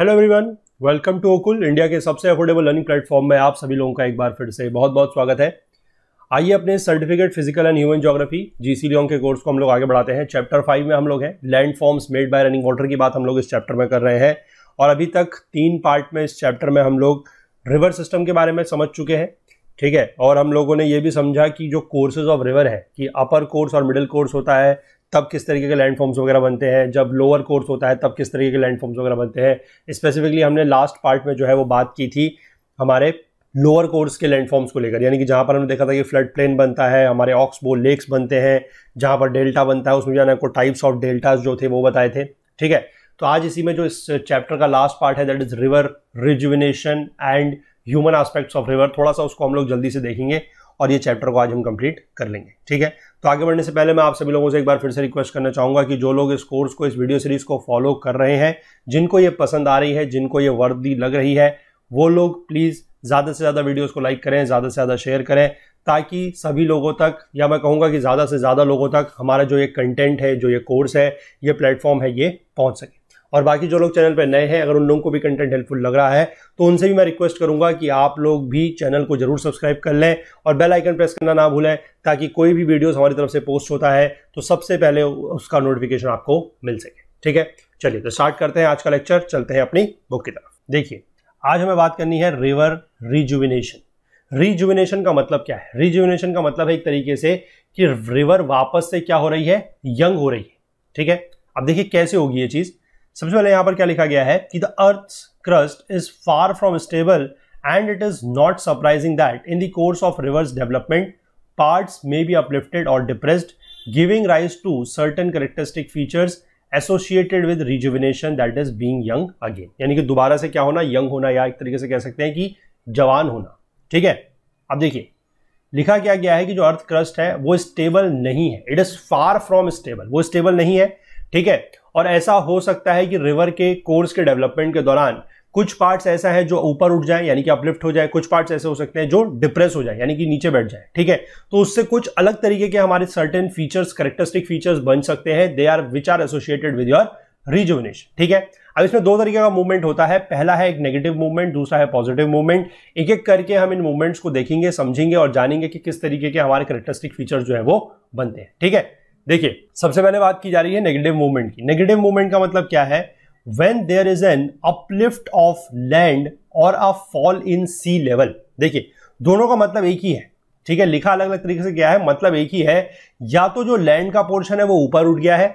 Hello everyone welcome to Okul India के सबसे affordable learning platform में आप सभी लोगों का एक बार फिर से बहुत बहुत स्वागत है आइए अपने certificate physical and human geography G C के कोर्स को हम लोग आगे बढ़ाते हैं चैप्टर फाइव में हम लोग हैं landforms made by running water की बात हम लोग इस चैप्टर में कर रहे हैं और अभी तक तीन पार्ट में इस चैप्टर में हम लोग रिवर सिस्टम के बारे में समझ चुके हैं ठीक है और हम लोगों ने ये भी समझा कि जो कोर्सेज ऑफ रिवर है कि अपर कोर्स और मिडिल कोर्स होता है तब किस तरीके के लैंडफॉर्म्स वगैरह बनते हैं जब लोअर कोर्स होता है तब किस तरीके के लैंडफॉर्म्स वगैरह बनते हैं स्पेसिफिकली हमने लास्ट पार्ट में जो है वो बात की थी हमारे लोअर कोर्स के लैंडफॉर्म्स को लेकर यानी कि जहाँ पर हमने देखा था कि फ्लड प्लेन बनता है हमारे ऑक्सबो लेक्स बनते हैं जहाँ पर डेल्टा बनता है उसमें जाना आपको टाइप्स ऑफ डेल्टाज जो थे वो बताए थे ठीक है तो आज इसी में जो इस चैप्टर का लास्ट पार्ट है that is river rejuvenation and human aspects of river थोड़ा सा उसको हम लोग जल्दी से देखेंगे और ये चैप्टर को आज हम कंप्लीट कर लेंगे ठीक है तो आगे बढ़ने से पहले मैं आप सभी लोगों से एक बार फिर से रिक्वेस्ट करना चाहूँगा कि जो लोग इस कोर्स को इस वीडियो सीरीज़ को फॉलो कर रहे हैं जिनको ये पसंद आ रही है जिनको ये वर्दी लग रही है वो लोग प्लीज़ ज़्यादा से ज़्यादा वीडियोज़ को लाइक करें ज़्यादा से ज़्यादा शेयर करें ताकि सभी लोगों तक या मैं कहूँगा कि ज़्यादा से ज़्यादा लोगों तक हमारा जो ये कंटेंट है जो ये कोर्स है ये प्लेटफॉर्म है ये पहुँच सके और बाकी जो लोग चैनल पर नए हैं अगर उन लोगों को भी कंटेंट हेल्पफुल लग रहा है तो उनसे भी मैं रिक्वेस्ट करूंगा कि आप लोग भी चैनल को जरूर सब्सक्राइब कर लें और बेल आइकन प्रेस करना ना भूलें ताकि कोई भी वीडियोस हमारी तरफ से पोस्ट होता है तो सबसे पहले उसका नोटिफिकेशन आपको मिल सके ठीक है चलिए तो स्टार्ट करते हैं आज का लेक्चर चलते हैं अपनी बुक की तरफ देखिए आज हमें बात करनी है रिवर रिजुविनेशन रिजुविनेशन का मतलब क्या है रिजुविनेशन का मतलब है एक तरीके से कि रिवर वापस से क्या हो रही है यंग हो रही है ठीक है अब देखिए कैसे होगी ये चीज़ सबसे पहले यहां पर क्या लिखा गया है कि the earth crust is far from stable and it is not surprising that in the course of rivers development parts may be uplifted और depressed giving rise to certain characteristic features associated with rejuvenation that is being young again यानी कि दोबारा से क्या होना young होना या एक तरीके से कह सकते हैं कि जवान होना ठीक है अब देखिए लिखा क्या गया है कि जो अर्थ क्रस्ट है वो स्टेबल नहीं है it is far from stable वो स्टेबल नहीं है ठीक है और ऐसा हो सकता है कि रिवर के कोर्स के डेवलपमेंट के दौरान कुछ पार्ट्स ऐसा है जो ऊपर उठ जाए यानी कि अपलिफ्ट हो जाए कुछ पार्ट्स ऐसे हो सकते हैं जो डिप्रेस हो जाए यानी कि नीचे बैठ जाए ठीक है तो उससे कुछ अलग तरीके के हमारे सर्टेन फीचर्स करेक्टरिस्टिक फीचर्स बन सकते हैं they are which are associated with your rejuvenation ठीक है अब इसमें दो तरीके का मूवमेंट होता है पहला है एक नेगेटिव मूवमेंट दूसरा है पॉजिटिव मूवमेंट एक एक करके हम इन मूवमेंट्स को देखेंगे समझेंगे और जानेंगे कि किस तरीके के हमारे करेक्टरिस्टिक फीचर्स जो है वो बनते हैं ठीक है देखिए सबसे पहले बात की जा रही है नेगेटिव मूवमेंट की नेगेटिव मूवमेंट का मतलब क्या है when there is an uplift of land और a fall in C level देखिए दोनों का मतलब एक ही है ठीक है लिखा अलग अलग तरीके से गया है मतलब एक ही है या तो जो लैंड का पोर्शन है वो ऊपर उठ गया है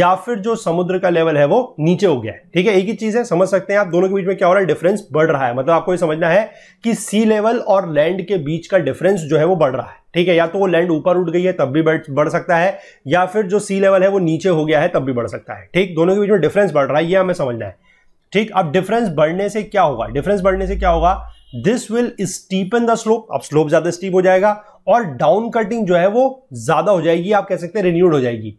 या फिर जो समुद्र का लेवल है वो नीचे हो गया है ठीक है एक ही चीज है समझ सकते हैं आप दोनों के बीच में क्या हो रहा है डिफरेंस बढ़ रहा है मतलब आपको ये समझना है कि सी लेवल और लैंड के बीच का डिफरेंस जो है वो बढ़ रहा है ठीक है या तो वो लैंड ऊपर उठ गई है तब भी बढ़ सकता है या फिर जो सी लेवल है वो नीचे हो गया है तब भी बढ़ सकता है ठीक दोनों के बीच में डिफरेंस बढ़ रहा है ये हमें समझना है ठीक अब डिफरेंस बढ़ने से क्या होगा डिफरेंस बढ़ने से क्या होगा this will steepen the slope अब स्लोप ज्यादा स्टीप हो जाएगा और डाउन कटिंग जो है वो ज्यादा हो जाएगी आप कह सकते हैं रिन्यूड हो जाएगी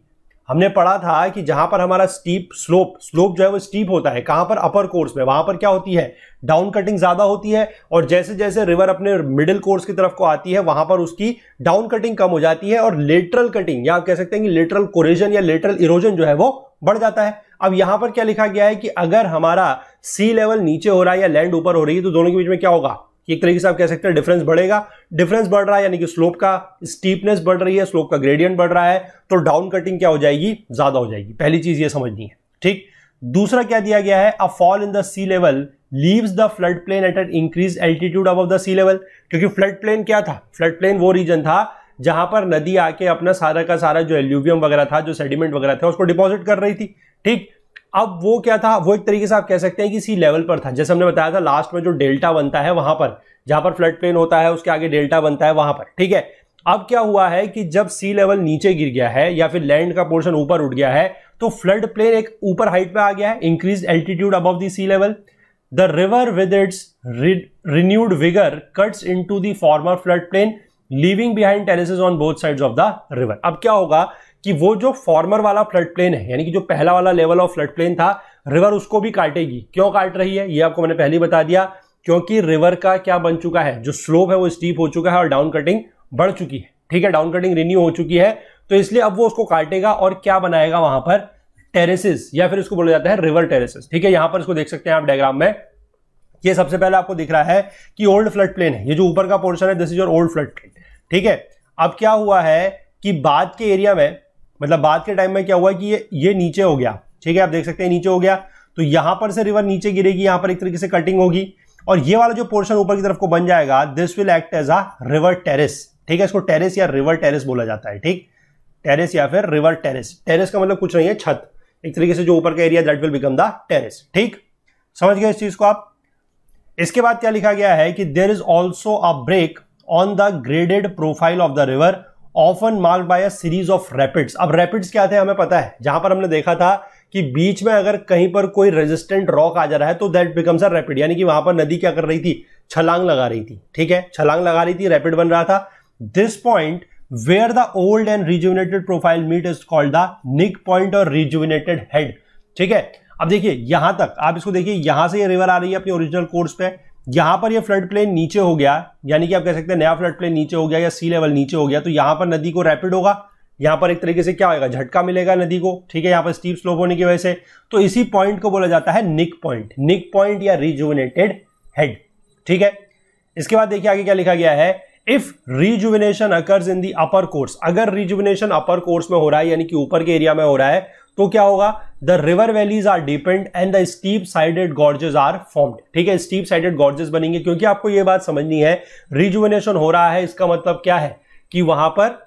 हमने पढ़ा था कि जहां पर हमारा स्टीप स्लोप स्लोप जो है वो स्टीप होता है कहां पर अपर कोर्स में वहां पर क्या होती है डाउन कटिंग ज्यादा होती है और जैसे जैसे रिवर अपने मिडिल कोर्स की तरफ को आती है वहां पर उसकी डाउन कटिंग कम हो जाती है और लेटरल कटिंग या आप कह सकते हैं कि लेटरल कोरेजन या लेटरल इरोजन जो है वो बढ़ जाता है अब यहां पर क्या लिखा गया है कि अगर हमारा सी लेवल नीचे हो रहा है या लैंड ऊपर हो रही है तो दोनों के बीच में क्या होगा एक तरीके से आप कह सकते हैं डिफरेंस बढ़ेगा डिफरेंस बढ़ रहा है यानी कि स्लोप का स्टीपनेस बढ़ रही है स्लोप का ग्रेडियंट बढ़ रहा है तो डाउन कटिंग क्या हो जाएगी ज्यादा हो जाएगी पहली चीज ये समझनी है ठीक दूसरा क्या दिया गया है a fall in the sea level leaves the flood plain at an increase altitude अब द सी लेवल क्योंकि फ्लड प्लेन क्या था फ्लड प्लेन वो रीजन था जहां पर नदी आके अपना सारा का सारा जो एल्यूवियम वगैरह था जो सेडिमेंट वगैरह था उसको डिपॉजिट कर रही थी ठीक अब वो क्या था वो एक तरीके से आप कह सकते हैं कि सी लेवल पर था जैसे हमने बताया था लास्ट में जो डेल्टा बनता है वहां पर जहां पर फ्लड प्लेन होता है उसके आगे डेल्टा बनता है वहां पर ठीक है अब क्या हुआ है कि जब सी लेवल नीचे गिर गया है या फिर लैंड का पोर्शन ऊपर उठ गया है तो फ्लड प्लेन एक ऊपर हाइट पे आ गया है increase altitude above the sea level the river with its renewed vigour cuts into the former flood plain leaving behind terraces on both sides of the river अब क्या होगा कि वो जो फॉर्मर वाला फ्लड प्लेन है यानी कि जो पहला वाला लेवल ऑफ फ्लड प्लेन था रिवर उसको भी काटेगी क्यों काट रही है ये आपको मैंने पहले ही बता दिया क्योंकि रिवर का क्या बन चुका है जो स्लोप है वो स्टीप हो चुका है और डाउन कटिंग बढ़ चुकी है ठीक है डाउन कटिंग रिन्यू हो चुकी है तो इसलिए अब वो उसको काटेगा और क्या बनाएगा वहां पर टेरेसेस या फिर इसको बोला जाता है रिवर टेरेसेस ठीक है यहां पर इसको देख सकते हैं आप डायग्राम में ये सबसे पहले आपको दिख रहा है कि ओल्ड फ्लड प्लेन है ये जो ऊपर का पोर्शन है this is your old flood plain ठीक है अब क्या हुआ है कि बाद के एरिया में मतलब बाद के टाइम में क्या हुआ कि ये ये नीचे हो गया ठीक है आप देख सकते हैं नीचे हो गया तो यहां पर से रिवर नीचे गिरेगी यहां पर एक तरीके से कटिंग होगी और ये वाला जो पोर्शन ऊपर की तरफ को बन जाएगा this will act as a river terrace ठीक है इसको टेरिस या रिवर टेरिस बोला जाता है ठीक टेरिस या फिर रिवर टेरिस टेरिस का मतलब कुछ नहीं है छत एक तरीके से जो ऊपर का area that will become the terrace ठीक समझ गए इस चीज को आप इसके बाद क्या लिखा गया है कि there is also a break on the graded profile of the river often marked by a series of rapids अब रैपिड्स क्या थे हमें पता है जहां पर हमने देखा था कि बीच में अगर कहीं पर कोई रेजिस्टेंट रॉक आ जा रहा है तो दैट बिकम्स अ रैपिड यानी कि वहां पर नदी क्या कर रही थी छलांग लगा रही थी ठीक है छलांग लगा रही थी रैपिड बन रहा था this point where the old and rejuvenated profile meet is called the knick point और रिज्यूनेटेड हेड ठीक है अब देखिए यहां तक आप इसको देखिए यहां से ये रिवर आ रही है अपने ओरिजिनल कोर्स पे यहां पर ये फ्लड प्लेन नीचे हो गया यानी कि आप कह सकते हैं नया फ्लड प्लेन नीचे हो गया या सी लेवल नीचे हो गया तो यहां पर नदी को रैपिड होगा यहां पर एक तरीके से क्या होगा झटका मिलेगा नदी को ठीक है यहां पर स्टीप स्लोप होने की वजह से तो इसी पॉइंट को बोला जाता है निक पॉइंट निक पॉइंट या रिजुविनेटेड हेड ठीक है इसके बाद देखिए आगे क्या लिखा गया है if rejuvenation occurs in the upper course अगर रिजुविनेशन अपर कोर्स में हो रहा है यानी कि ऊपर के एरिया में हो रहा है तो क्या होगा the river valleys are deepened and the steep sided gorges are formed ठीक है स्टीप साइडेड गॉर्जेस बनेंगे क्योंकि आपको यह बात समझनी है रिजुवनेशन हो रहा है इसका मतलब क्या है कि वहां पर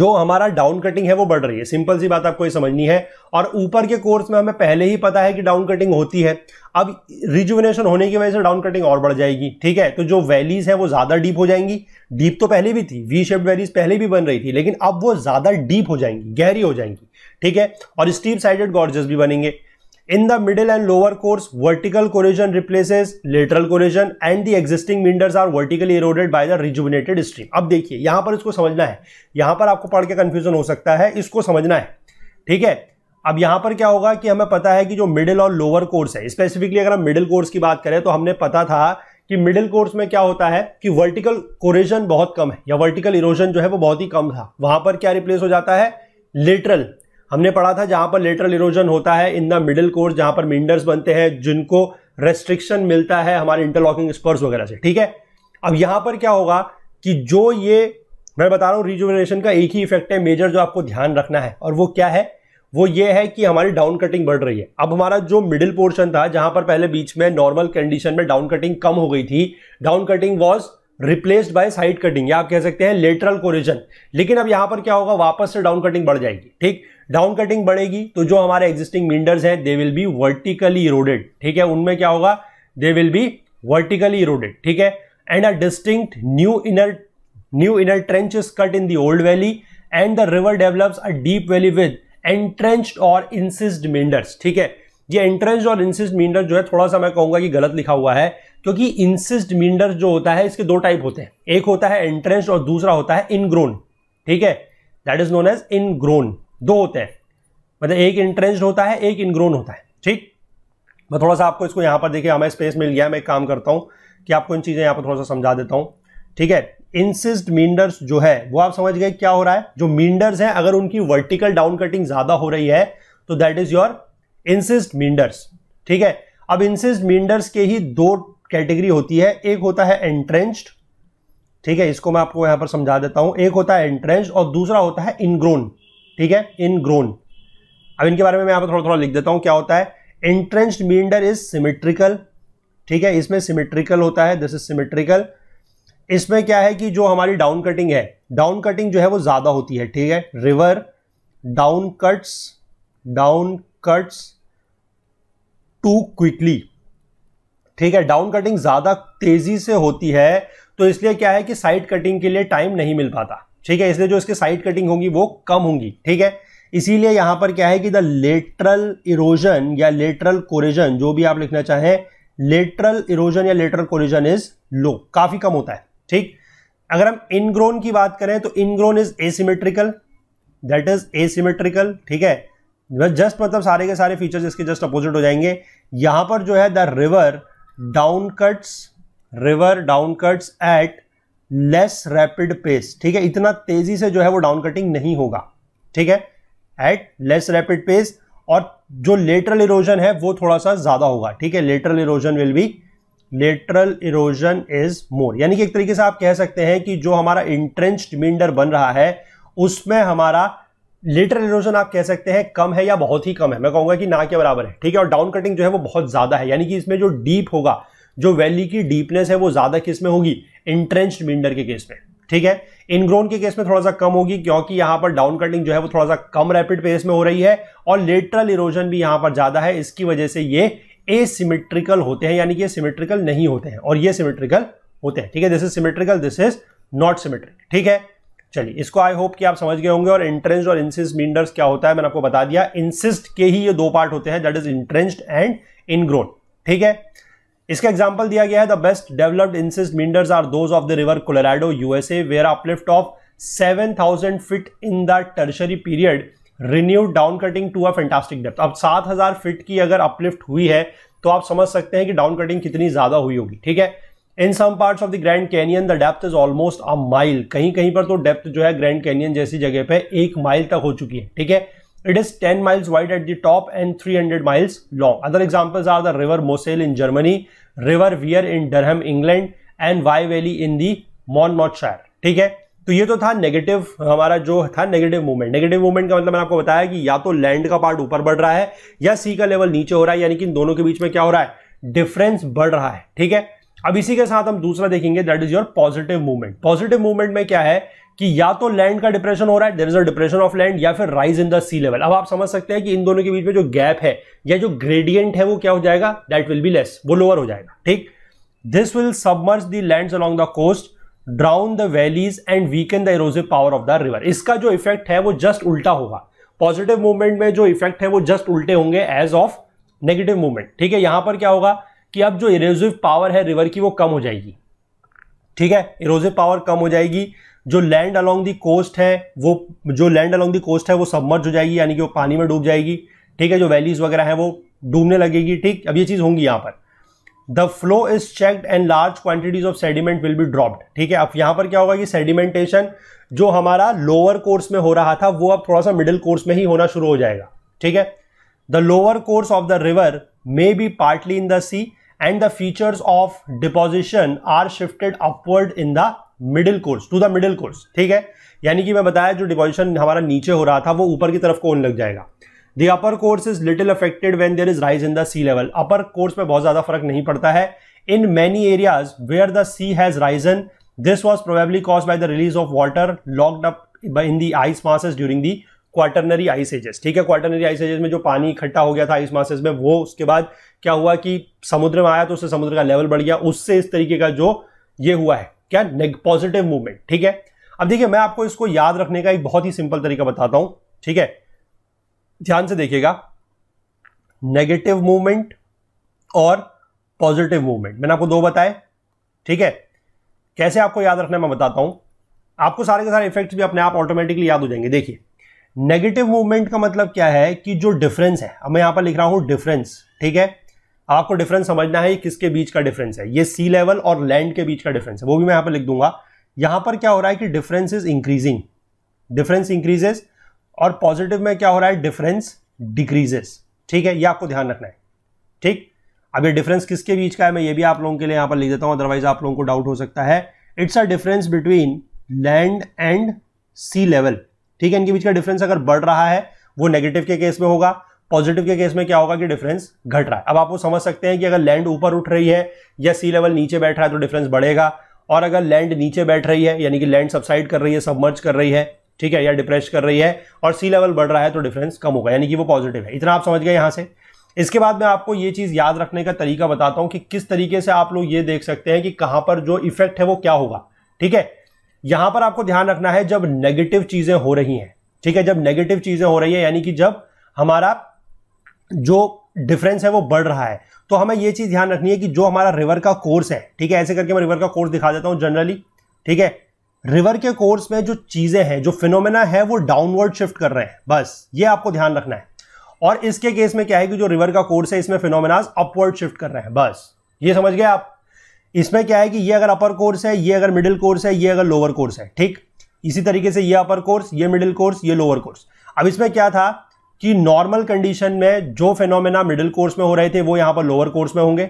जो हमारा डाउन कटिंग है वो बढ़ रही है सिंपल सी बात आपको ये समझनी है और ऊपर के कोर्स में हमें पहले ही पता है कि डाउन कटिंग होती है अब रिजुवनेशन होने की वजह से डाउन कटिंग और बढ़ जाएगी ठीक है तो जो वैलीज है वो ज्यादा डीप हो जाएंगी डीप तो पहले भी थी वी शेप वैलीज पहले भी बन रही थी लेकिन अब वो ज्यादा डीप हो जाएंगी गहरी हो जाएंगी ठीक है और स्टीप साइडेड गॉर्जेस भी बनेंगे in the middle and lower course vertical corrasion replaces lateral corrasion and the existing meanders are vertically eroded by the rejuvenated stream अब देखिए यहां पर इसको समझना है यहां पर आपको पढ़ के कंफ्यूजन हो सकता है इसको समझना है ठीक है अब यहां पर क्या होगा कि हमें पता है कि जो मिडिल और लोअर कोर्स है स्पेसिफिकली अगर हम मिडिल कोर्स की बात करें तो हमने पता था कि मिडिल कोर्स में क्या होता है कि वर्टिकल कोरिजन बहुत कम है या वर्टिकल इरोजन जो है वो बहुत ही कम था वहां पर क्या रिप्लेस हो जाता है लेटरल हमने पढ़ा था जहां पर लेटरल इरोजन होता है इन द मिडिल कोर्स जहां पर मिंडर्स बनते हैं जिनको रेस्ट्रिक्शन मिलता है हमारे इंटरलॉकिंग स्पर्स वगैरह से ठीक है अब यहां पर क्या होगा कि जो ये मैं बता रहा हूं रिजुवनेशन का एक ही इफेक्ट है मेजर जो आपको ध्यान रखना है और वो क्या है वो ये है कि हमारी डाउन कटिंग बढ़ रही है अब हमारा जो मिडिल पोर्शन था जहां पर पहले बीच में नॉर्मल कंडीशन में डाउन कटिंग कम हो गई थी down cutting was replaced by side cutting या आप कह सकते हैं लेटरल कोरिजन लेकिन अब यहां पर क्या होगा वापस से डाउन कटिंग बढ़ जाएगी ठीक डाउन कटिंग बढ़ेगी तो जो हमारे एग्जिस्टिंग मिंडर्स हैं they will be vertically eroded ठीक है उनमें क्या होगा they will be vertically eroded ठीक है and a distinct new inner new inner trench is cut in the old valley and the river develops a deep valley with entrenched और incised मिंडर्स ठीक है ये एंट्रेंस्ड और इंसिस्ट मिंडर जो है थोड़ा सा मैं कहूंगा कि गलत लिखा हुआ है क्योंकि इंसिस्ट मिंडर जो होता है इसके दो टाइप होते हैं एक होता है एंट्रेंस्ड और दूसरा होता है इनग्रोन ठीक है that is known as ingrown दो होते हैं मतलब एक इंट्रेंस होता है एक इनग्रोन होता है ठीक मैं थोड़ा सा आपको इसको यहाँ पर देखिए हमें स्पेस मिल गया मैं एक काम करता हूँ कि आपको इन चीज़ें यहाँ पर थोड़ा सा समझा देता हूँ ठीक है इंसिस्ट मींडर्स जो है वो आप समझ गए क्या हो रहा है जो मींडर्स हैं अगर उनकी वर्टिकल डाउन कटिंग ज़्यादा हो रही है तो that is your incised meanders ठीक है अब इंसिस्ट मींडर्स के ही दो कैटेगरी होती है एक होता है एंट्रेंस्ड ठीक है इसको मैं आपको यहाँ पर समझा देता हूँ एक होता है एंट्रेंस्ड और दूसरा होता है इनग्रोन ठीक है इन ग्रोन अब इनके बारे में मैं यहाँ पर थोड़ा थोड़ा लिख देता हूँ क्या होता है एंट्रेंस्ड बिल्डर इज सिमेट्रिकल ठीक है इसमें सिमेट्रिकल होता है दिस इज सिमेट्रिकल इसमें क्या है कि जो हमारी डाउन कटिंग है डाउन कटिंग जो है वो ज़्यादा होती है ठीक है river down cuts down cuts too quickly ठीक है डाउन कटिंग ज़्यादा तेज़ी से होती है तो इसलिए क्या है कि साइड कटिंग के लिए टाइम नहीं मिल पाता ठीक है इसलिए जो इसके साइड कटिंग होगी वो कम होंगी ठीक है इसीलिए यहां पर क्या है कि द लेटरल इरोजन या लेटरल कोरिजन जो भी आप लिखना चाहें लेटरल इरोजन या लेटरल कोरिजन इज लो काफी कम होता है ठीक अगर हम इनग्रोन की बात करें तो ingrown is asymmetrical that is asymmetrical ठीक है जस्ट मतलब सारे के सारे फीचर्स इसके जस्ट अपोजिट हो जाएंगे यहां पर जो है the river down cuts river down cuts at less rapid pace ठीक है इतना तेजी से जो है वो डाउन कटिंग नहीं होगा ठीक है एट लेस रैपिड पेस और जो लेटरल इरोजन है वो थोड़ा सा ज्यादा होगा ठीक है lateral erosion will be lateral erosion is more यानी कि एक तरीके से आप कह सकते हैं कि जो हमारा इंट्रेंच्ड मिंडर बन रहा है उसमें हमारा लेटरल इरोजन आप कह सकते हैं कम है या बहुत ही कम है मैं कहूंगा कि ना के बराबर है ठीक है और डाउन कटिंग जो है वो बहुत ज्यादा है यानी कि इसमें जो डीप होगा जो वैली की डीपनेस है वो ज्यादा किसमें होगी इंट्रेंच बिल्डर के केस में ठीक है इनग्रोन के केस में थोड़ा सा कम होगी क्योंकि यहां पर डाउन कटिंग जो है वो थोड़ा सा कम रैपिड पेस में हो रही है और लेटरल इरोजन भी यहां पर ज्यादा है इसकी वजह से ये एसिमेट्रिकल होते हैं यानी कि सिमेट्रिकल नहीं होते हैं और ये सिमेट्रिकल होते हैं ठीक है this is symmetrical this is not symmetric ठीक है चलिए इसको आई होप कि आप समझ गए होंगे और इंट्रेंस्ड और इंसिस्ट मिंडर्स क्या होता है मैंने आपको बता दिया इंसिस्ट के ही ये दो पार्ट होते हैं that is entrenched and ingrown ठीक है इसका एग्जाम्पल दिया गया है the best developed incised meanders are those of the river Colorado USA where uplift of 7000 feet in the Tertiary period renewed down cutting to a fantastic depth अब 7000 feet की अगर uplift हुई है तो आप समझ सकते हैं कि डाउन कटिंग कितनी ज्यादा हुई होगी ठीक है in some part of the Grand Canyon the depth is almost a mile कहीं कहीं पर तो डेप्थ जो है ग्रैंड कैनियन जैसी जगह पे एक माइल तक हो चुकी है ठीक है It is 10 miles wide at the top and 300 miles long. Other examples are the River Moselle in Germany, River Weir in Durham, England and Wye Valley in the Monmouthshire. ठीक है तो ये तो था नेगेटिव हमारा जो था नेगेटिव मूवमेंट नेगेटिव मूवमेंट का मतलब मैंने आपको बताया कि या तो लैंड का पार्ट ऊपर बढ़ रहा है या सी का लेवल नीचे हो रहा है यानी कि इन दोनों के बीच में क्या हो रहा है डिफरेंस बढ़ रहा है ठीक है अब इसी के साथ हम दूसरा देखेंगे that is your positive movement positive movement में क्या है कि या तो लैंड का डिप्रेशन हो रहा है there is a depression of land या फिर rise in the sea level अब आप समझ सकते हैं कि इन दोनों के बीच में जो गैप है या जो ग्रेडियंट है वो क्या हो जाएगा दैट विल बी लेस वो लोअर हो जाएगा ठीक this will submerge the land along the coast drown the valleys and weaken the erosive power of the river इसका जो इफेक्ट है वो जस्ट उल्टा होगा पॉजिटिव मूवमेंट में जो इफेक्ट है वो जस्ट उल्टे होंगे एज ऑफ नेगेटिव मूवमेंट ठीक है यहां पर क्या होगा कि अब जो इरोजिव पावर है रिवर की वो कम हो जाएगी ठीक है इरोजिव पावर कम हो जाएगी जो लैंड अलोंग दी कोस्ट है वो जो लैंड अलोंग दी कोस्ट है वो सबमर्ज हो जाएगी यानी कि वो पानी में डूब जाएगी ठीक है जो वैलीज वगैरह है वो डूबने लगेगी ठीक अब ये चीज़ होंगी यहाँ पर the flow is checked and large quantities of sediment will be dropped ठीक है अब यहाँ पर क्या होगा कि सेडिमेंटेशन जो हमारा लोअर कोर्स में हो रहा था वो अब थोड़ा सा मिडिल कोर्स में ही होना शुरू हो जाएगा ठीक है the lower course of the river may be partly in the sea and the features of deposition are shifted upward in the middle course to the middle course ठीक है यानी कि मैं बताया जो डिपोजिशन हमारा नीचे हो रहा था वो ऊपर की तरफ कौन लग जाएगा the upper course is little affected when there is rise in the sea level upper course में बहुत ज्यादा फर्क नहीं पड़ता है in many areas where the sea has risen this was probably caused by the release of water locked up in the ice masses during the Quaternary ice ages ठीक है quaternary ice edges में जो पानी इकट्ठा हो गया था ice masses में वो उसके बाद क्या हुआ कि समुद्र में आया तो उससे समुद्र का लेवल बढ़ गया उससे इस तरीके का जो ये हुआ है क्या पॉजिटिव मूवमेंट ठीक है अब देखिए मैं आपको इसको याद रखने का एक बहुत ही सिंपल तरीका बताता हूं ठीक है ध्यान से देखिएगा नेगेटिव मूवमेंट और पॉजिटिव मूवमेंट मैंने आपको दो बताए ठीक है कैसे आपको याद रखना है मैं बताता हूं आपको सारे के सारे इफेक्ट्स भी अपने आप ऑटोमेटिकली याद हो जाएंगे देखिए नेगेटिव मूवमेंट का मतलब क्या है कि जो डिफरेंस है अब मैं यहां पर लिख रहा हूं डिफरेंस ठीक है आपको डिफरेंस समझना है किसके बीच का डिफरेंस है ये सी लेवल और लैंड के बीच का डिफरेंस है वो भी मैं यहां पर लिख दूंगा यहां पर क्या हो रहा है कि difference is increasing difference increases और पॉजिटिव में क्या हो रहा है डिफरेंस डिक्रीजेस ठीक है ये आपको ध्यान रखना है ठीक अब ये डिफरेंस किसके बीच का है मैं ये भी आप लोगों के लिए यहां पर लिख देता हूं अदरवाइज आप लोगों को डाउट हो सकता है it's a difference between land and sea level ठीक है इनके बीच का डिफरेंस अगर बढ़ रहा है वो नेगेटिव के केस में होगा पॉजिटिव के केस में क्या होगा कि डिफरेंस घट रहा है अब आप वो समझ सकते हैं कि अगर लैंड ऊपर उठ रही है या सी लेवल नीचे बैठ रहा है तो डिफरेंस बढ़ेगा और अगर लैंड नीचे बैठ रही है यानी कि लैंड सबसाइड कर रही है सबमर्ज कर रही है ठीक है या डिप्रेस कर रही है और सी लेवल बढ़ रहा है तो डिफरेंस कम होगा यानी कि वो पॉजिटिव है इतना आप समझ गए यहाँ से इसके बाद मैं आपको ये चीज़ याद रखने का तरीका बताता हूँ कि किस तरीके से आप लोग ये देख सकते हैं कि कहाँ पर जो इफेक्ट है वो क्या होगा ठीक है यहाँ पर आपको ध्यान रखना है जब नेगेटिव चीज़ें हो रही हैं ठीक है जब नेगेटिव चीज़ें हो रही है यानी कि जब हमारा जो डिफरेंस है वो बढ़ रहा है तो हमें ये चीज़ ध्यान रखनी है कि जो हमारा रिवर का कोर्स है ठीक है ऐसे करके मैं रिवर का कोर्स दिखा देता हूं जनरली ठीक है रिवर के कोर्स में जो चीज़ें हैं जो फिनोमेना है वो डाउनवर्ड शिफ्ट कर रहे हैं बस ये आपको ध्यान रखना है और इसके केस में क्या है कि जो रिवर का कोर्स है इसमें फिनोमेनाज अपवर्ड शिफ्ट कर रहे हैं बस ये समझ गए आप इसमें क्या है कि ये अगर अपर कोर्स है ये अगर मिडिल कोर्स है ये अगर लोअर कोर्स है ठीक इसी तरीके से ये अपर कोर्स ये मिडिल कोर्स ये लोअर कोर्स अब इसमें क्या था कि नॉर्मल कंडीशन में जो फेनोमेना मिडिल कोर्स में हो रहे थे वो यहां पर लोअर कोर्स में होंगे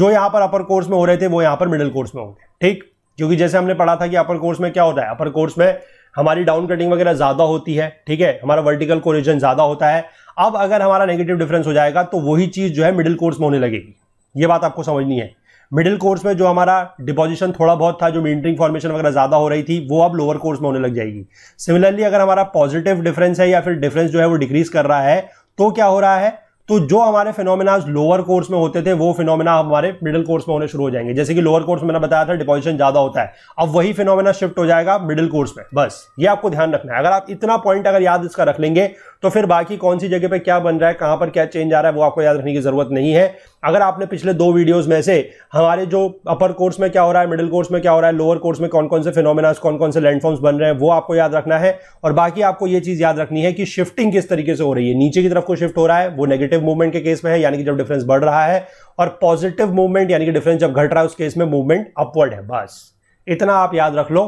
जो यहां पर अपर कोर्स में हो रहे थे वो यहां पर मिडिल कोर्स में होंगे ठीक क्योंकि जैसे हमने पढ़ा था कि अपर कोर्स में क्या होता है अपर कोर्स में हमारी डाउन कटिंग वगैरह ज्यादा होती है ठीक है हमारा वर्टिकल कोरिजन ज्यादा होता है अब अगर हमारा नेगेटिव डिफरेंस हो जाएगा तो वही चीज जो है मिडिल कोर्स में होने लगेगी ये बात आपको समझनी है मिडिल कोर्स में जो हमारा डिपोजिशन थोड़ा बहुत था जो मेंटरिंग फॉर्मेशन वगैरह ज़्यादा हो रही थी वो अब लोअर कोर्स में होने लग जाएगी सिमिलरली अगर हमारा पॉजिटिव डिफरेंस है या फिर डिफरेंस जो है वो डिक्रीज कर रहा है तो क्या हो रहा है तो जो हमारे फिनोमिनाज लोअर कोर्स में होते थे वो फिनोमिना हमारे मिडिल कोर्स में होने शुरू हो जाएंगे जैसे कि लोअर कोर्स में मैंने बताया था डिपोजिशन ज्यादा होता है अब वही फिनोमिना शिफ्ट हो जाएगा मिडिल कोर्स में बस ये आपको ध्यान रखना है अगर आप इतना पॉइंट अगर याद इसका रख लेंगे तो फिर बाकी कौन सी जगह पे क्या बन रहा है कहां पर क्या चेंज आ रहा है वो आपको याद रखने की जरूरत नहीं है अगर आपने पिछले दो वीडियोस में से हमारे जो अपर कोर्स में क्या हो रहा है मिडिल कोर्स में क्या हो रहा है लोअर कोर्स में कौन कौन से फिनोमिनाज कौन कौन से लैंडफॉर्म्स बन रहे हैं वो आपको याद रखना है और बाकी आपको ये चीज याद रखनी है कि शिफ्टिंग किस तरीके से हो रही है नीचे की तरफ को शिफ्ट हो रहा है वो नेगेटिव मूवमेंट के केस में है यानी कि जब डिफरेंस बढ़ रहा है और पॉजिटिव मूवमेंट यानी कि डिफरेंस जब घट रहा है उस केस में मूवमेंट अपवर्ड है बस इतना आप याद रख लो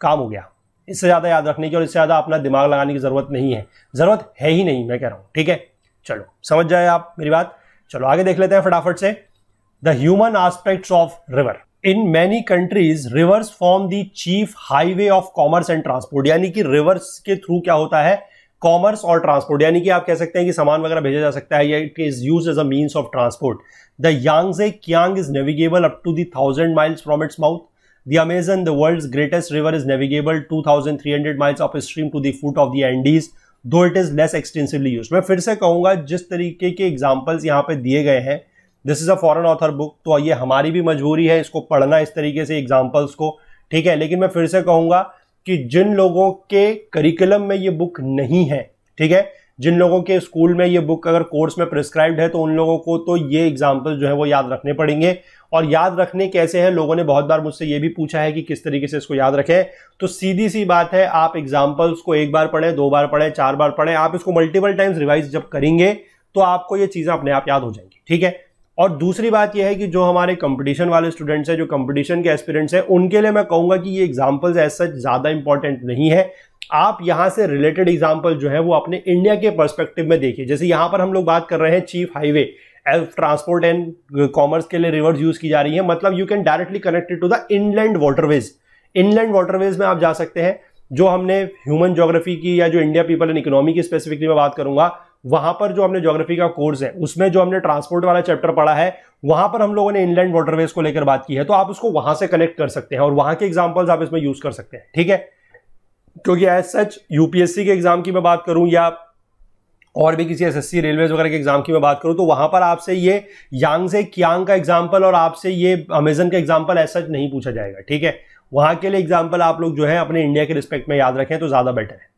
काम हो गया इससे ज़्यादा याद रखने की और इससे ज़्यादा अपना दिमाग लगाने की ज़रूरत नहीं है ज़रूरत है ही नहीं मैं कह रहा हूँ ठीक है चलो समझ जाए आप मेरी बात चलो आगे देख लेते हैं फटाफट से the human aspects of river in many countries rivers form the chief highway of commerce and transport यानी कि रिवर्स के थ्रू क्या होता है कॉमर्स और ट्रांसपोर्ट यानी कि आप कह सकते हैं कि सामान वगैरह भेजा जा सकता है या it is used as a means of transport the Yangtze Kiang is navigable up to the thousand miles from its mouth the Amazon the world greatest river is navigable two thousand three hundred miles of stream to the foot of the Andes though it is less extensively used मैं फिर से कहूँगा जिस तरीके के examples यहाँ पे दिए गए हैं this is a foreign author book तो ये हमारी भी मजबूरी है इसको पढ़ना इस तरीके से एग्जाम्पल्स को ठीक है लेकिन मैं फिर से कहूँगा कि जिन लोगों के करिकुलम में ये बुक नहीं है ठीक है जिन लोगों के स्कूल में ये बुक अगर कोर्स में प्रिस्क्राइब्ड है तो उन लोगों को तो ये एग्जाम्पल जो है वो याद रखने पड़ेंगे और याद रखने कैसे हैं लोगों ने बहुत बार मुझसे ये भी पूछा है कि किस तरीके से इसको याद रखें तो सीधी सी बात है आप एग्जाम्पल्स को एक बार पढ़ें दो बार पढ़ें चार बार पढ़ें आप इसको मल्टीपल टाइम्स रिवाइज जब करेंगे तो आपको ये चीज़ें अपने आप याद हो जाएंगी ठीक है और दूसरी बात यह है कि जो हमारे कंपटीशन वाले स्टूडेंट्स हैं जो कंपटीशन के एस्पिरेंट्स हैं उनके लिए मैं कहूंगा कि ये एग्जाम्पल्स एज सच ज़्यादा इंपॉर्टेंट नहीं है आप यहाँ से रिलेटेड एग्जाम्पल जो है वो अपने इंडिया के पर्सपेक्टिव में देखिए जैसे यहाँ पर हम लोग बात कर रहे हैं chief highway transport and commerce के लिए रिवर्स यूज की जा रही है मतलब you can directly connected to the inland waterways inland waterways में आप जा सकते हैं जो हमने ह्यूमन ज्योग्राफी की या जो इंडिया पीपल एंड इकोनॉमी की स्पेसिफिकली मैं बात करूंगा वहां पर जो हमने ज्योग्राफी का कोर्स है उसमें जो हमने ट्रांसपोर्ट वाला चैप्टर पढ़ा है वहां पर हम लोगों ने इनलैंड वाटरवेज को लेकर बात की है तो आप उसको वहां से कनेक्ट कर सकते हैं और वहां के एग्जाम्पल्स आप इसमें यूज कर सकते हैं ठीक है क्योंकि एज सच यूपीएससी के एग्जाम की मैं बात करूं या और भी किसी एस एस सी रेलवेज वगैरह के एग्जाम की मैं बात करूं तो वहां पर आपसे ये यांग से क्यांग का एग्जाम्पल और आपसे ये अमेजन का एग्जाम्पल ऐसा नहीं पूछा जाएगा ठीक है वहां के लिए एग्जाम्पल आप लोग जो है अपने इंडिया के रिस्पेक्ट में याद रखें तो ज्यादा बेटर है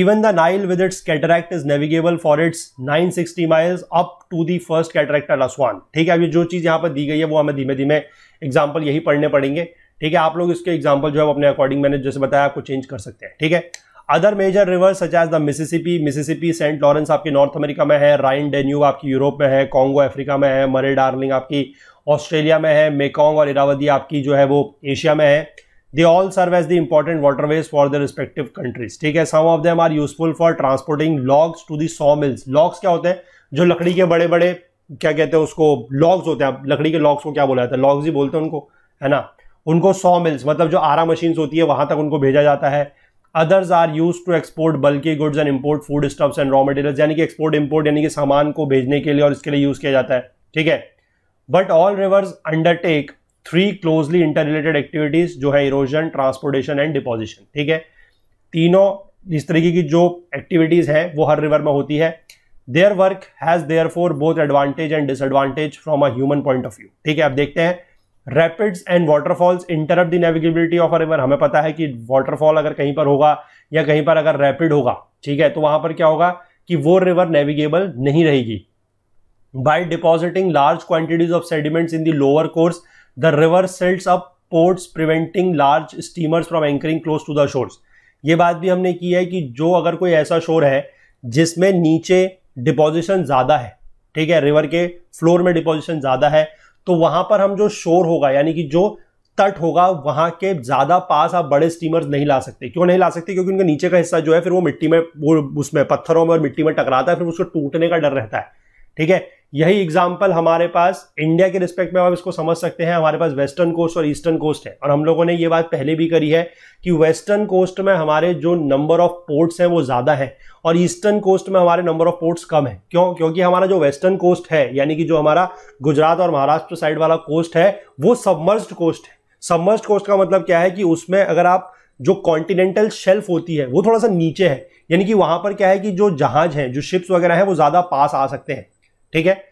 even the Nile with its cataract is navigable for its 960 miles up to the first cataract at Aswan ठीक है अभी जो चीज़ यहाँ पर दी गई है वो हमें धीमे धीमे एग्जाम्पल यही पढ़ने पड़ेंगे ठीक है आप लोग इसके एग्जाम्पल जो है अपने अकॉर्डिंग मैंने जैसे बताया आपको चेंज कर सकते हैं ठीक है other major rivers such as the Mississippi Mississippi Saint Lawrence आपके नॉर्थ अमेरिका में है राइन डेन्यू आपकी यूरोप में है कॉन्गो अफ्रीका में है मरे डार्लिंग आपकी ऑस्ट्रेलिया में है मेकोंग और इरावदी आपकी जो है वो एशिया में है they all serve as the important waterways for the respective countries ठीक है some of them are useful for transporting logs to the saw mills logs क्या होते हैं जो लकड़ी के बड़े बड़े क्या कहते हैं उसको लॉग्स होते हैं लकड़ी के लॉग्स को क्या बोला जाता है लॉग्स ही बोलते हैं उनको है ना उनको सॉ मिल्स मतलब जो आरा मशीन्स होती है वहां तक उनको भेजा जाता है others are used to export bulky goods and import foodstuffs and raw material यानी कि एक्सपोर्ट इम्पोर्ट यानी कि सामान को भेजने के लिए और इसके लिए यूज किया जाता है ठीक है but all rivers undertake three closely interrelated activities जो है इरोजन ट्रांसपोर्टेशन एंड डिपोजिशन ठीक है तीनों इस तरीके की जो एक्टिविटीज है वो हर रिवर में होती है their work has therefore both advantage and disadvantage from a human point of view ठीक है आप देखते हैं rapids and waterfalls interrupt the navigability of a river हमें पता है कि वाटरफॉल अगर कहीं पर होगा या कहीं पर अगर रैपिड होगा ठीक है तो वहां पर क्या होगा कि वो रिवर नेविगेबल नहीं रहेगी by depositing large quantities of sediments in the lower course the river silts up ports preventing large steamers from anchoring close to the shores ये बात भी हमने की है कि जो अगर कोई ऐसा शोर है जिसमें नीचे डिपोजिशन ज़्यादा है ठीक है रिवर के फ्लोर में डिपोजिशन ज़्यादा है तो वहां पर हम जो शोर होगा यानी कि जो तट होगा वहां के ज्यादा पास आप बड़े स्टीमर्स नहीं ला सकते क्यों नहीं ला सकते क्योंकि उनका नीचे का हिस्सा जो है फिर वो मिट्टी में वो उसमें पत्थरों में और मिट्टी में टकराता है फिर उसको टूटने का डर रहता है ठीक है यही एग्जाम्पल हमारे पास इंडिया के रिस्पेक्ट में आप इसको समझ सकते हैं हमारे पास वेस्टर्न कोस्ट और ईस्टर्न कोस्ट है और हम लोगों ने ये बात पहले भी करी है कि वेस्टर्न कोस्ट में हमारे जो नंबर ऑफ पोर्ट्स हैं वो ज़्यादा है और ईस्टर्न कोस्ट में हमारे नंबर ऑफ पोर्ट्स कम है क्यों क्योंकि हमारा जो वेस्टर्न कोस्ट है यानी कि जो हमारा गुजरात और महाराष्ट्र साइड वाला कोस्ट है वो सबमर्स्ड कोस्ट है सबमर्स्ड कोस्ट का मतलब क्या है कि उसमें अगर आप जो कॉन्टिनेंटल शेल्फ होती है वो थोड़ा सा नीचे है यानी कि वहां पर क्या है कि जो जहाज हैं जो शिप्स वगैरह हैं वो ज़्यादा पास आ सकते हैं ठीक है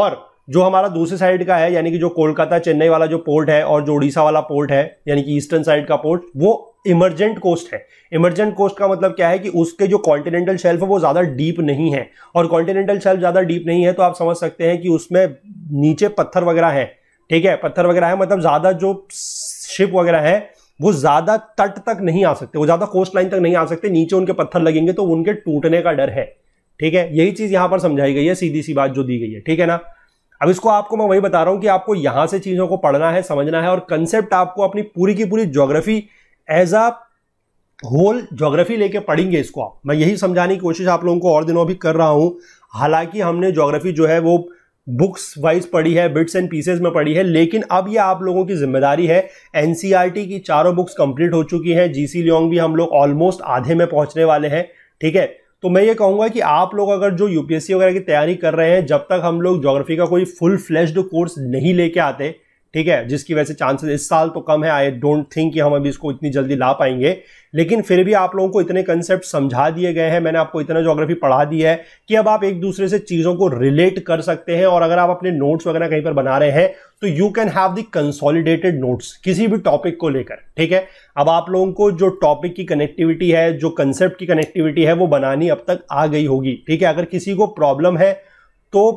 और जो हमारा दूसरी साइड का है यानी कि जो कोलकाता चेन्नई वाला जो पोर्ट है और जो उड़ीसा वाला पोर्ट है यानी कि ईस्टर्न साइड का पोर्ट वो इमरजेंट कोस्ट है इमरजेंट कोस्ट का मतलब क्या है कि उसके जो कॉन्टिनेंटल शेल्फ है वो ज़्यादा डीप नहीं है और कॉन्टिनेंटल शेल्फ ज़्यादा डीप नहीं है तो आप समझ सकते हैं कि उसमें नीचे पत्थर वगैरह है ठीक है पत्थर वगैरह है मतलब ज़्यादा जो शिप वगैरह है वो ज़्यादा तट तक नहीं आ सकते वो ज़्यादा कोस्ट लाइन तक नहीं आ सकते नीचे उनके पत्थर लगेंगे तो उनके टूटने का डर है ठीक है यही चीज यहां पर समझाई गई है सीधी सी बात जो दी गई है ठीक है ना अब इसको आपको मैं वही बता रहा हूं कि आपको यहां से चीजों को पढ़ना है समझना है और कंसेप्ट आपको अपनी पूरी की पूरी geography as a whole geography लेके पढ़ेंगे इसको आप मैं यही समझाने की कोशिश आप लोगों को और दिनों भी कर रहा हूं हालांकि हमने ज्योग्राफी जो है वो बुक्स वाइज पढ़ी है बिट्स एंड पीसेज में पढ़ी है लेकिन अब ये आप लोगों की जिम्मेदारी है एनसीईआरटी e की चारों बुक्स कंप्लीट हो चुकी हैं जीसी लियोंग भी हम लोग ऑलमोस्ट आधे में पहुंचने वाले हैं ठीक है तो मैं ये कहूँगा कि आप लोग अगर जो यूपीएससी वगैरह की तैयारी कर रहे हैं जब तक हम लोग ज्योग्राफी का कोई फुल फ्लैश्ड कोर्स नहीं लेके आते ठीक है जिसकी वजह से चांसेस इस साल तो कम है आई डोंट थिंक कि हम अभी इसको इतनी जल्दी ला पाएंगे लेकिन फिर भी आप लोगों को इतने कंसेप्ट समझा दिए गए हैं मैंने आपको इतना जोग्राफी पढ़ा दी है कि अब आप एक दूसरे से चीज़ों को रिलेट कर सकते हैं और अगर आप अपने नोट्स वगैरह कहीं पर बना रहे हैं तो you can have the consolidated notes किसी भी टॉपिक को लेकर ठीक है अब आप लोगों को जो टॉपिक की कनेक्टिविटी है जो कंसेप्ट की कनेक्टिविटी है वो बनानी अब तक आ गई होगी ठीक है अगर किसी को प्रॉब्लम है तो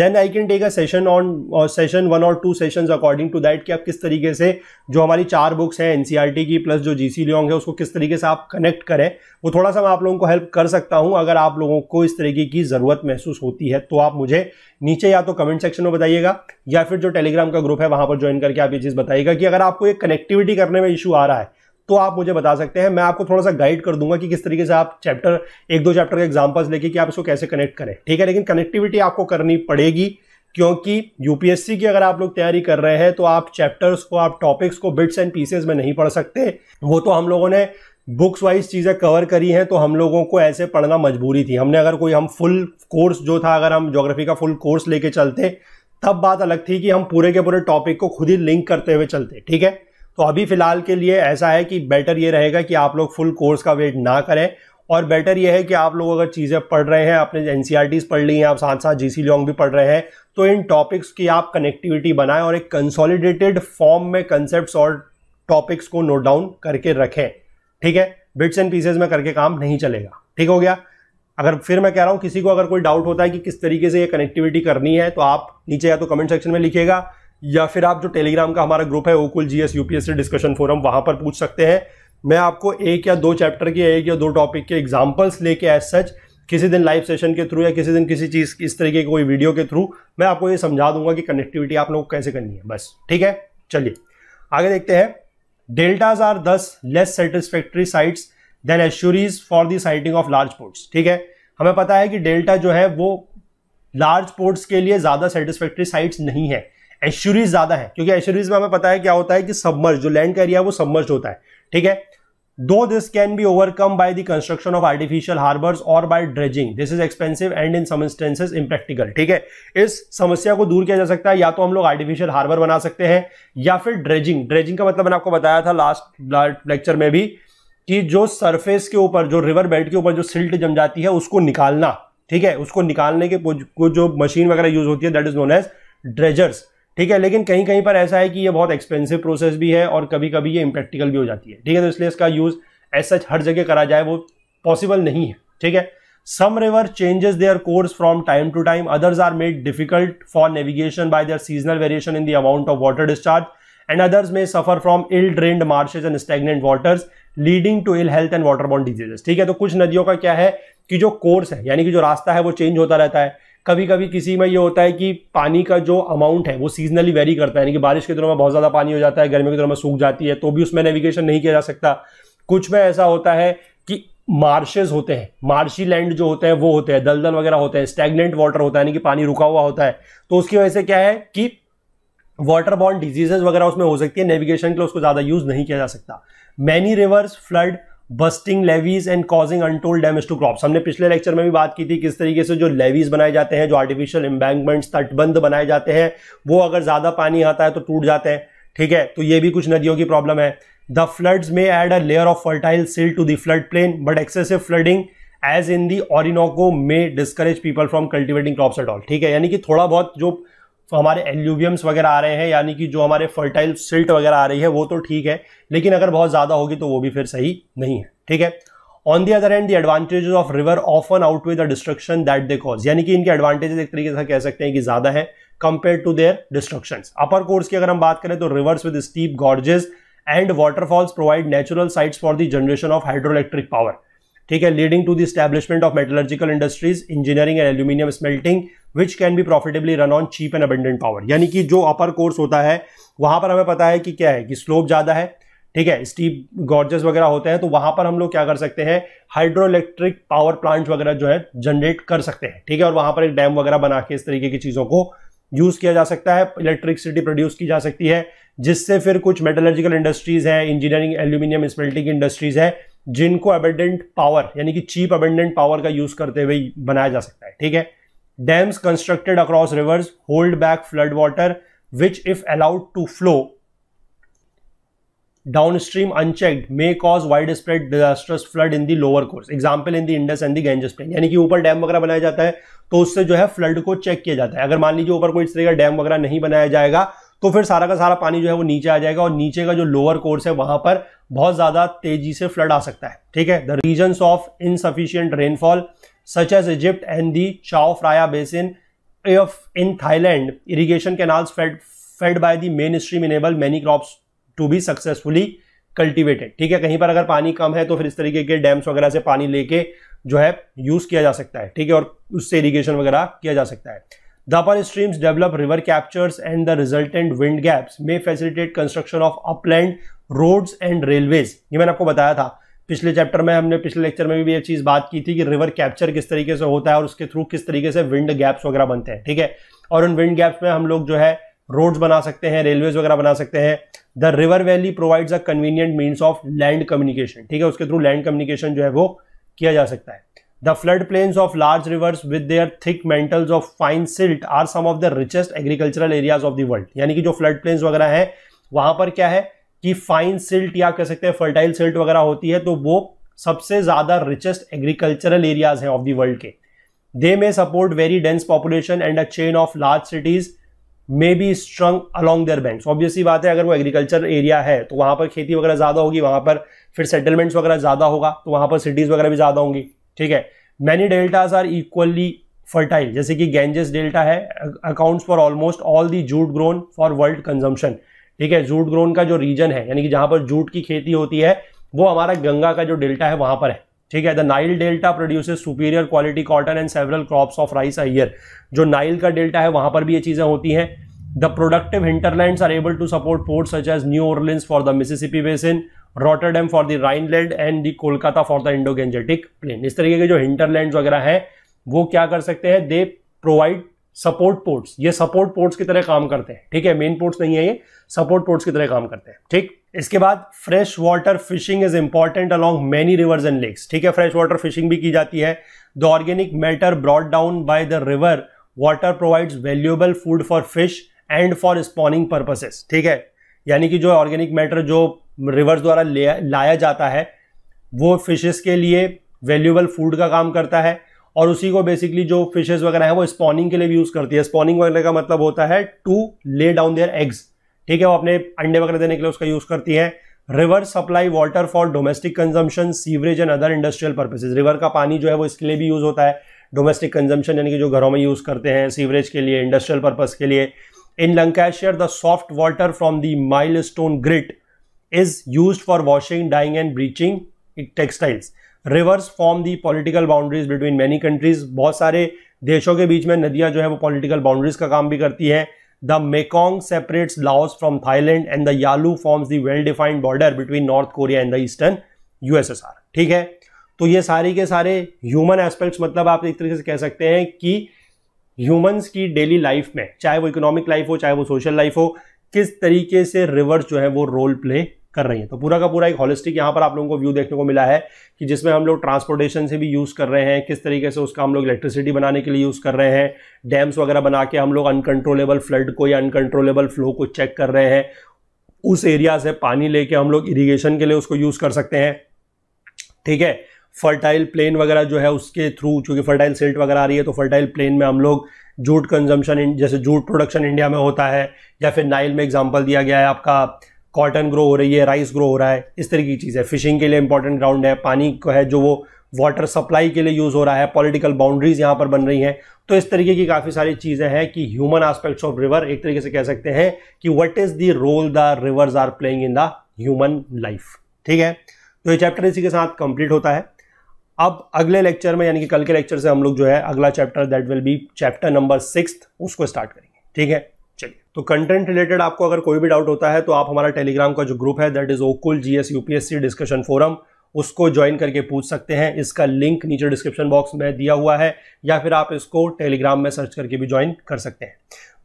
then I can take a session on session one और two session according to that कि आप किस तरीके से जो हमारी चार बुक्स हैं टी e की प्लस जो जी सी लियोंग है उसको किस तरीके से आप कनेक्ट करें वो थोड़ा सा मैं आप लोगों को हेल्प कर सकता हूँ अगर आप लोगों को इस तरीके की ज़रूरत महसूस होती है तो आप मुझे नीचे या तो कमेंट सेक्शन में बताइएगा या फिर जो टेलीग्राम का ग्रुप है वहाँ पर ज्वाइन करके आप ये चीज़ बताइएगा कि अगर आपको एक कनेक्टिविटी करने में इशू आ रहा है तो आप मुझे बता सकते हैं मैं आपको थोड़ा सा गाइड कर दूंगा कि किस तरीके से आप चैप्टर एक दो चैप्टर के एग्जाम्पल्स लेके कि आप इसको कैसे कनेक्ट करें ठीक है लेकिन कनेक्टिविटी आपको करनी पड़ेगी क्योंकि यूपीएससी की अगर आप लोग तैयारी कर रहे हैं तो आप चैप्टर्स को आप टॉपिक्स को बिट्स एंड पीसेज में नहीं पढ़ सकते वो तो हम लोगों ने बुक्स वाइज चीज़ें कवर करी हैं तो हम लोगों को ऐसे पढ़ना मजबूरी थी हमने अगर कोई हम फुल कोर्स जो था अगर हम ज्योग्राफी का फुल कोर्स लेके चलते तब बात अलग थी कि हम पूरे के पूरे टॉपिक को खुद ही लिंक करते हुए चलते ठीक है तो अभी फ़िलहाल के लिए ऐसा है कि बेटर ये रहेगा कि आप लोग फुल कोर्स का वेट ना करें और बेटर यह है कि आप लोग अगर चीज़ें पढ़ रहे हैं अपने एन e पढ़ ली हैं आप साथ साथ जी सी भी पढ़ रहे हैं तो इन टॉपिक्स की आप कनेक्टिविटी बनाएं और एक कंसोलिडेटेड फॉर्म में कंसेप्ट और टॉपिक्स को नोट डाउन करके रखें ठीक है बिट्स एंड पीसेज में करके काम नहीं चलेगा ठीक हो गया अगर फिर मैं कह रहा हूँ किसी को अगर कोई डाउट होता है कि किस तरीके से ये कनेक्टिविटी करनी है तो आप नीचे या तो कमेंट सेक्शन में लिखिएगा या फिर आप जो टेलीग्राम का हमारा ग्रुप है ओकुल एस यूपीएससी डिस्कशन फोरम वहां पर पूछ सकते हैं मैं आपको एक या दो चैप्टर के एक या दो टॉपिक के एग्जाम्पल्स लेके एज सच किसी दिन लाइव सेशन के थ्रू या किसी दिन किसी चीज़ इस तरीके की कोई वीडियो के थ्रू मैं आपको ये समझा दूंगा कि कनेक्टिविटी आप लोग कैसे करनी है बस ठीक है चलिए आगे देखते हैं deltas are thus less satisfactory sites than estuaries for the siting of large ports ठीक है हमें पता है कि डेल्टा जो है वो लार्ज पोर्ट्स के लिए ज़्यादा सेटिस्फैक्ट्री साइट्स नहीं है एश्यूरीज ज्यादा है क्योंकि एश्यूरीज में हमें पता है क्या होता है कि सबमर्ज जो लैंड का एरिया है वो सबमर्ज होता है ठीक है though this can be overcome by the construction of artificial harbours और by dredging this is expensive and in circumstances impractical ठीक है इस समस्या को दूर किया जा सकता है या तो हम लोग आर्टिफिशियल हार्बर बना सकते हैं या फिर ड्रेजिंग ड्रेजिंग का मतलब मैंने आपको बताया था लास्ट लेक्चर में भी कि जो सरफेस के ऊपर जो रिवर बेल्ट के ऊपर जो सिल्ट जम जाती है उसको निकालना ठीक है उसको निकालने के को जो मशीन वगैरह यूज होती है that is known as dredgers ठीक है लेकिन कहीं कहीं पर ऐसा है कि ये बहुत एक्सपेंसिव प्रोसेस भी है और कभी कभी ये इम्प्रैक्टिकल भी हो जाती है ठीक है तो इसलिए इसका यूज़ एस सच हर जगह करा जाए वो पॉसिबल नहीं है ठीक है some river changes their course from time to time others are made difficult for navigation by their seasonal variation in the amount of water discharge others may suffer from ill ill marshes and and waters leading to ill health and water बॉन्ड diseases ठीक है तो कुछ नदियों का क्या है कि जो कोर्स है यानी कि जो रास्ता है वो चेंज होता रहता है कभी कभी किसी में ये होता है कि पानी का जो अमाउंट है वो सीजनली वेरी करता है यानी कि बारिश के दिनों में बहुत ज़्यादा पानी हो जाता है गर्मी के दिनों में सूख जाती है तो भी उसमें नेविगेशन नहीं किया जा सकता कुछ में ऐसा होता है कि मार्शेज होते हैं मार्शी लैंड जो होते हैं वो होते हैं दलदल वगैरह होते हैं स्टेगनेंट वाटर होता है यानी कि पानी रुका हुआ होता है तो उसकी वजह से क्या है कि वाटर बॉर्न डिजीजेज वगैरह उसमें हो सकती है नेविगेशन के लिए उसको ज़्यादा यूज़ नहीं किया जा सकता many rivers flood bursting levees and causing untold damage to crops हमने पिछले लेक्चर में भी बात की थी किस तरीके से जो लेवीज बनाए जाते हैं जो आर्टिफिशियल एम्बैंकमेंट्स तटबंध बनाए जाते हैं वो अगर ज़्यादा पानी आता है तो टूट जाते हैं ठीक है तो ये भी कुछ नदियों की प्रॉब्लम है the floods may add a layer of fertile silt to the flood plain but excessive flooding as in the Orinoco may discourage people from cultivating crops at all ठीक है यानी कि थोड़ा बहुत जो तो हमारे एल्यूवियम्स वगैरह आ रहे हैं यानी कि जो हमारे फर्टाइल सिल्ट वगैरह आ रही है वो तो ठीक है लेकिन अगर बहुत ज़्यादा होगी तो वो भी फिर सही नहीं है ठीक है on the other hand the advantages of river often outweigh the destruction that they cause यानी कि इनके एडवांटेजेस एक तरीके से कह सकते हैं कि ज़्यादा है compare to their destruction upper course की अगर हम बात करें तो rivers with steep gorges and waterfalls provide natural sites for the generation of electric power ठीक है leading to the establishment of metallurgical industries engineering and aluminium smelting which can be profitably run on cheap and abundant power यानी कि जो अपर course होता है वहां पर हमें पता है कि क्या है कि स्लोप ज़्यादा है ठीक है स्टीप गॉर्जेस वगैरह होते हैं तो वहां पर हम लोग क्या कर सकते हैं हाइड्रो इलेक्ट्रिक पावर प्लांट वगैरह जो है जनरेट कर सकते हैं ठीक है और वहां पर एक डैम वगैरह बना के इस तरीके की चीज़ों को यूज किया जा सकता है इलेक्ट्रिसिटी प्रोड्यूस की जा सकती है जिससे फिर कुछ मेटलर्जिकल इंडस्ट्रीज हैं इंजीनियरिंग एल्यूमिनियम स्मेल्टिंग इंडस्ट्रीज है जिनको अबेंडेंट पावर यानी कि चीप अबेंडेंट पावर का यूज करते हुए बनाया जा सकता है ठीक है dams constructed across rivers hold back flood water which if allowed to flow downstream unchecked may cause widespread disasters flood in the lower course example in the Indus and the Ganges plain यानी कि ऊपर dam वगैरह बनाया जाता है तो उससे जो है फ्लड को चेक किया जाता है अगर मान लीजिए ऊपर कोई इस तरह का डैम वगैरह नहीं बनाया जाएगा तो फिर सारा का सारा पानी जो है वो नीचे आ जाएगा और नीचे का जो लोअर कोर्स है वहां पर बहुत ज्यादा तेजी से फ्लड आ सकता है ठीक है the region of insufficient rainfall such as Egypt and the Chao Phraya basin in Thailand irrigation canals fed fed by by the mainstream enable many crops to be successfully ठीक है कहीं पर अगर पानी कम है तो फिर इस तरीके के डैम्स वगैरह से पानी लेके जो है यूज किया जा सकता है ठीक है और उससे इरीगेशन वगैरह किया जा सकता है the upper streams develop river captures and the resultant wind gaps may facilitate construction of upland roads and railways ये मैंने आपको बताया था पिछले चैप्टर में हमने पिछले लेक्चर में भी ये चीज़ बात की थी कि रिवर कैप्चर किस तरीके से होता है और उसके थ्रू किस तरीके से विंड गैप्स वगैरह बनते हैं ठीक है और उन विंड गैप्स में हम लोग जो है रोड्स बना सकते हैं रेलवेज वगैरह बना सकते हैं the river valley provides a convenient means of land communication ठीक है उसके थ्रू लैंड कम्युनिकेशन जो है वो किया जा सकता है the flood plains of large rivers with their thick mantles of fine silt are some of the richest agricultural areas of the world यानी कि जो फ्लड प्लेन्स वगैरह हैं वहां पर क्या है कि फाइन सिल्ट या कह सकते हैं फर्टाइल सिल्ट वगैरह होती है तो वो सबसे ज़्यादा रिचेस्ट एग्रीकल्चरल एरियाज हैं ऑफ दी वर्ल्ड के they may support very dense population and a chain of large cities may be strung along their bank obviously बात है अगर वो एग्रीकल्चर एरिया है तो वहाँ पर खेती वगैरह ज़्यादा होगी वहां पर फिर सेटलमेंट्स वगैरह ज़्यादा होगा तो वहां पर सिटीज़ वगैरह भी ज़्यादा होंगी ठीक है many deltas are equally fertile जैसे कि गेंजेस डेल्टा है accounts for almost all the jute grown for world consumption ठीक है जूट ग्रोन का जो रीजन है यानी कि जहां पर जूट की खेती होती है वो हमारा गंगा का जो डेल्टा है वहां पर है ठीक है the Nile delta produces superior quality cotton and several crops of rice a year जो नाइल का डेल्टा है वहां पर भी ये चीजें होती हैं the productive hinterland are able to support port such as New Orleans for the Mississippi basin Rotterdam for the Rhineland and the Kolkata for the Indo Gangetic plain इस तरीके के जो हिंटरलैंड वगैरह है वो क्या कर सकते हैं दे प्रोवाइड सपोर्ट पोर्ट्स ये सपोर्ट पोर्ट्स की तरह काम करते हैं ठीक है मेन पोर्ट्स नहीं है ये सपोर्ट पोर्ट्स की तरह काम करते हैं ठीक इसके बाद fresh water fishing is important along many rivers and lakes ठीक है फ्रेश वाटर फिशिंग भी की जाती है the organic matter brought down by the river water provides valuable food for fish and for spawning purposes ठीक है यानी कि जो ऑर्गेनिक मैटर जो रिवर्स द्वारा लाया जाता है वो फिशेस के लिए वैल्यूएबल फूड का काम करता है और उसी को बेसिकली जो फिशेज वगैरह है वो स्पॉनिंग के लिए भी यूज करती है स्पॉनिंग वगैरह का मतलब होता है to lay down their eggs ठीक है वो अपने अंडे वगैरह देने के लिए उसका यूज करती है river supply water for domestic consumption sewerage and other industrial purposes river का पानी जो है वो इसके लिए भी यूज होता है डोमेस्टिक कंजम्पशन यानी कि जो घरों में यूज करते हैं सीवरेज के लिए इंडस्ट्रियल पर्पज के लिए in Lancashire the soft water from the millstone grit is used for washing dyeing and bleaching textiles rivers form the political boundaries between many countries बहुत सारे देशों के बीच में नदियाँ जो है वो पॉलिटिकल बाउंड्रीज का काम भी करती है the Mekong separates Laos from Thailand and the Yalu forms the well defined border between North Korea and the eastern USSR ठीक है तो ये सारे के सारे ह्यूमन एस्पेक्ट्स मतलब आप एक तरीके से कह सकते हैं कि ह्यूमंस की डेली लाइफ में चाहे वो इकोनॉमिक लाइफ हो चाहे वो सोशल लाइफ हो किस तरीके से रिवर्स जो है वो रोल प्ले कर रही हैं तो पूरा का पूरा एक हॉलिस्टिक यहाँ पर आप लोगों को व्यू देखने को मिला है कि जिसमें हम लोग ट्रांसपोर्टेशन से भी यूज़ कर रहे हैं किस तरीके से उसका हम लोग इलेक्ट्रिसिटी बनाने के लिए यूज़ कर रहे हैं डैम्स वगैरह बना के हम लोग अनकंट्रोलेबल फ्लड को या अनकंट्रोलेबल फ्लो को चेक कर रहे हैं उस एरिया से पानी लेके हम लोग इरीगेशन के लिए उसको यूज़ कर सकते हैं ठीक है फर्टाइल प्लेन वगैरह जो है उसके थ्रू चूँकि फर्टाइल सिल्ट वगैरह आ रही है तो फर्टाइल प्लेन में हम लोग जूट कंजम्पशन जैसे जूट प्रोडक्शन इंडिया में होता है या फिर नाइल में एग्जाम्पल दिया गया है आपका कॉटन ग्रो हो रही है राइस ग्रो हो रहा है इस तरीके की चीज़ है फिशिंग के लिए इंपॉर्टेंट ग्राउंड है पानी को है जो वो वाटर सप्लाई के लिए यूज़ हो रहा है पॉलिटिकल बाउंड्रीज यहाँ पर बन रही हैं तो इस तरीके की काफ़ी सारी चीज़ें हैं कि ह्यूमन आस्पेक्ट्स ऑफ रिवर एक तरीके से कह सकते हैं कि what is the role the rivers are playing in the human life ठीक है तो ये चैप्टर इसी के साथ कंप्लीट होता है अब अगले लेक्चर में यानी कि कल के लेक्चर से हम लोग जो है अगला chapter that will be chapter number six उसको स्टार्ट करेंगे ठीक है तो कंटेंट रिलेटेड आपको अगर कोई भी डाउट होता है तो आप हमारा टेलीग्राम का जो ग्रुप है that is Okul G S UPSC discussion forum उसको ज्वाइन करके पूछ सकते हैं इसका लिंक नीचे डिस्क्रिप्शन बॉक्स में दिया हुआ है या फिर आप इसको टेलीग्राम में सर्च करके भी ज्वाइन कर सकते हैं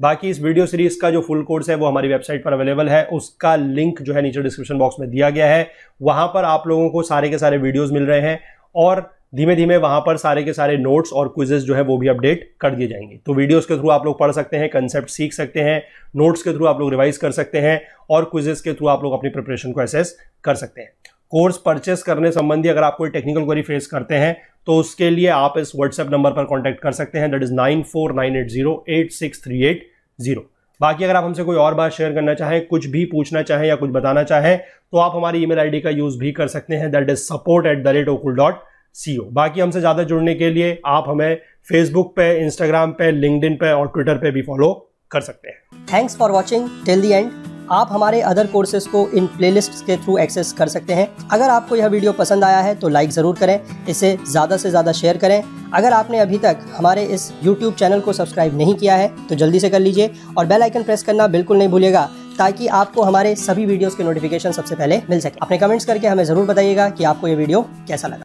बाकी इस वीडियो सीरीज़ का जो फुल कोर्स है वो हमारी वेबसाइट पर अवेलेबल है उसका लिंक जो है नीचे डिस्क्रिप्शन बॉक्स में दिया गया है वहाँ पर आप लोगों को सारे के सारे वीडियोज़ मिल रहे हैं और धीमे धीमे वहां पर सारे के सारे नोट्स और क्विजेस जो है वो भी अपडेट कर दिए जाएंगे तो वीडियोस के थ्रू आप लोग पढ़ सकते हैं कंसेप्ट सीख सकते हैं नोट्स के थ्रू आप लोग रिवाइज कर सकते हैं और क्विजेज के थ्रू आप लोग अपनी प्रिपरेशन को एसेस कर सकते हैं कोर्स परचेस करने संबंधी अगर आप कोई टेक्निकल क्वेरी फेस करते हैं तो उसके लिए आप इस व्हाट्सएप नंबर पर कॉन्टैक्ट कर सकते हैं that is nine four nine eight zero eight six three eight zero बाकी अगर आप हमसे कोई और बात शेयर करना चाहें कुछ भी पूछना चाहें या कुछ बताना चाहें तो आप हमारी ईमेल आईडी का यूज़ भी कर सकते हैं that is support at the rate Okul dot CO बाकी हमसे ज़्यादा जुड़ने के लिए आप हमें फेसबुक पे इंस्टाग्राम पे लिंकड पे और ट्विटर पे भी फॉलो कर सकते हैं thanks for watching till the end आप हमारे अदर कोर्सेज को इन प्लेलिस्ट के थ्रू एक्सेस कर सकते हैं अगर आपको यह वीडियो पसंद आया है तो लाइक ज़रूर करें इसे ज़्यादा से ज़्यादा शेयर करें अगर आपने अभी तक हमारे इस YouTube चैनल को सब्सक्राइब नहीं किया है तो जल्दी से कर लीजिए और बेल आइकन प्रेस करना बिल्कुल नहीं भूलिएगा ताकि आपको हमारे सभी वीडियोस के नोटिफिकेशन सबसे पहले मिल सके अपने कमेंट्स करके हमें ज़रूर बताइएगा कि आपको यह वीडियो कैसा लगा